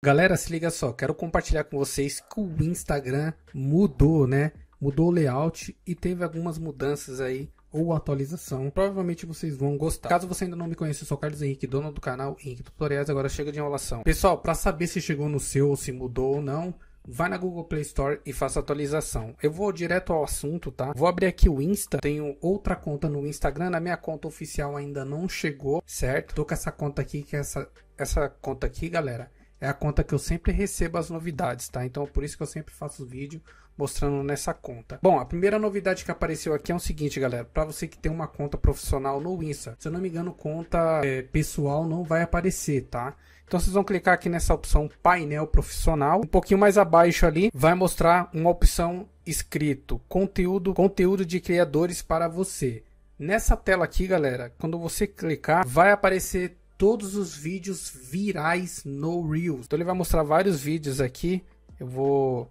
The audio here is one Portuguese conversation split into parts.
Galera, se liga só, quero compartilhar com vocês que o Instagram mudou, né? Mudou o layout e teve algumas mudanças aí ou atualização. Provavelmente vocês vão gostar. Caso você ainda não me conheça, eu sou Carlos Henrique, dono do canal Henrique Tutoriais. Agora chega de enrolação. Pessoal, para saber se chegou no seu ou se mudou ou não, vai na Google Play Store e faça atualização. Eu vou direto ao assunto, tá? Vou abrir aqui o Insta, tenho outra conta no Instagram, na minha conta oficial ainda não chegou, certo? Tô com essa conta aqui que é essa essa conta aqui, galera é a conta que eu sempre recebo as novidades, tá? Então por isso que eu sempre faço vídeo mostrando nessa conta. Bom, a primeira novidade que apareceu aqui é o seguinte, galera, para você que tem uma conta profissional no Insta, se eu não me engano, conta é, pessoal não vai aparecer, tá? Então vocês vão clicar aqui nessa opção painel profissional, um pouquinho mais abaixo ali, vai mostrar uma opção escrito conteúdo, conteúdo de criadores para você. Nessa tela aqui, galera, quando você clicar, vai aparecer todos os vídeos virais no Reels. Então ele vai mostrar vários vídeos aqui. Eu vou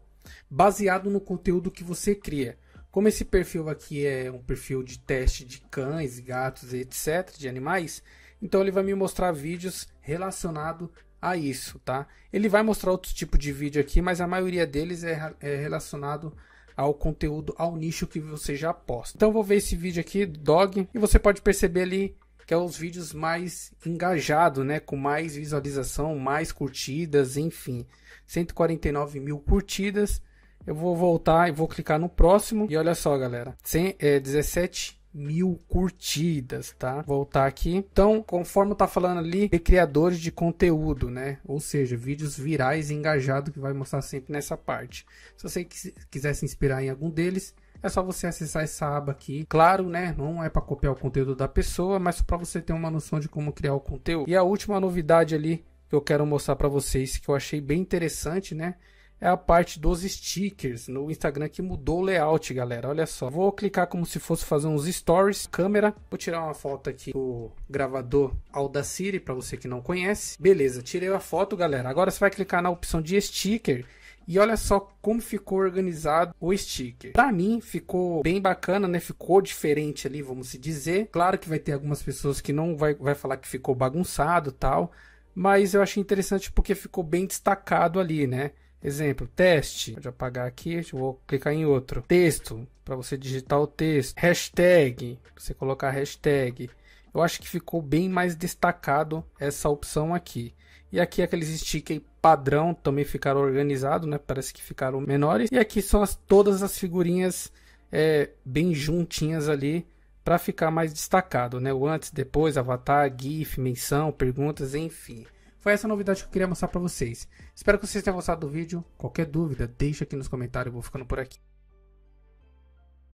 baseado no conteúdo que você cria. Como esse perfil aqui é um perfil de teste de cães, gatos, etc, de animais, então ele vai me mostrar vídeos relacionados a isso, tá? Ele vai mostrar outro tipo de vídeo aqui, mas a maioria deles é, é relacionado ao conteúdo, ao nicho que você já posta. Então vou ver esse vídeo aqui, dog, e você pode perceber ali que é os vídeos mais engajado, né? Com mais visualização, mais curtidas, enfim. 149 mil curtidas. Eu vou voltar e vou clicar no próximo. E olha só, galera. 100, é, 17 mil curtidas, tá? Voltar aqui. Então, conforme tá falando ali, de criadores de conteúdo, né? Ou seja, vídeos virais e engajado que vai mostrar sempre nessa parte. Se você quiser se inspirar em algum deles, é só você acessar essa aba aqui. Claro, né? Não é para copiar o conteúdo da pessoa, mas para você ter uma noção de como criar o conteúdo. E a última novidade ali que eu quero mostrar para vocês que eu achei bem interessante, né? É a parte dos stickers no Instagram que mudou o layout, galera. Olha só, vou clicar como se fosse fazer uns stories, câmera. Vou tirar uma foto aqui do gravador Audacity para você que não conhece. Beleza, tirei a foto, galera. Agora você vai clicar na opção de sticker e olha só como ficou organizado o sticker. Para mim ficou bem bacana, né? Ficou diferente ali, vamos se dizer. Claro que vai ter algumas pessoas que não vai, vai falar que ficou bagunçado, tal, mas eu achei interessante porque ficou bem destacado ali, né? Exemplo, teste. Pode apagar aqui, vou clicar em outro. Texto, para você digitar o texto. Hashtag, você colocar hashtag eu acho que ficou bem mais destacado essa opção aqui. E aqui aqueles stickers padrão também ficaram organizados, né? Parece que ficaram menores. E aqui são as, todas as figurinhas é, bem juntinhas ali para ficar mais destacado, né? O antes, depois, avatar, gif, menção, perguntas, enfim. Foi essa novidade que eu queria mostrar para vocês. Espero que vocês tenham gostado do vídeo. Qualquer dúvida, deixa aqui nos comentários, eu vou ficando por aqui.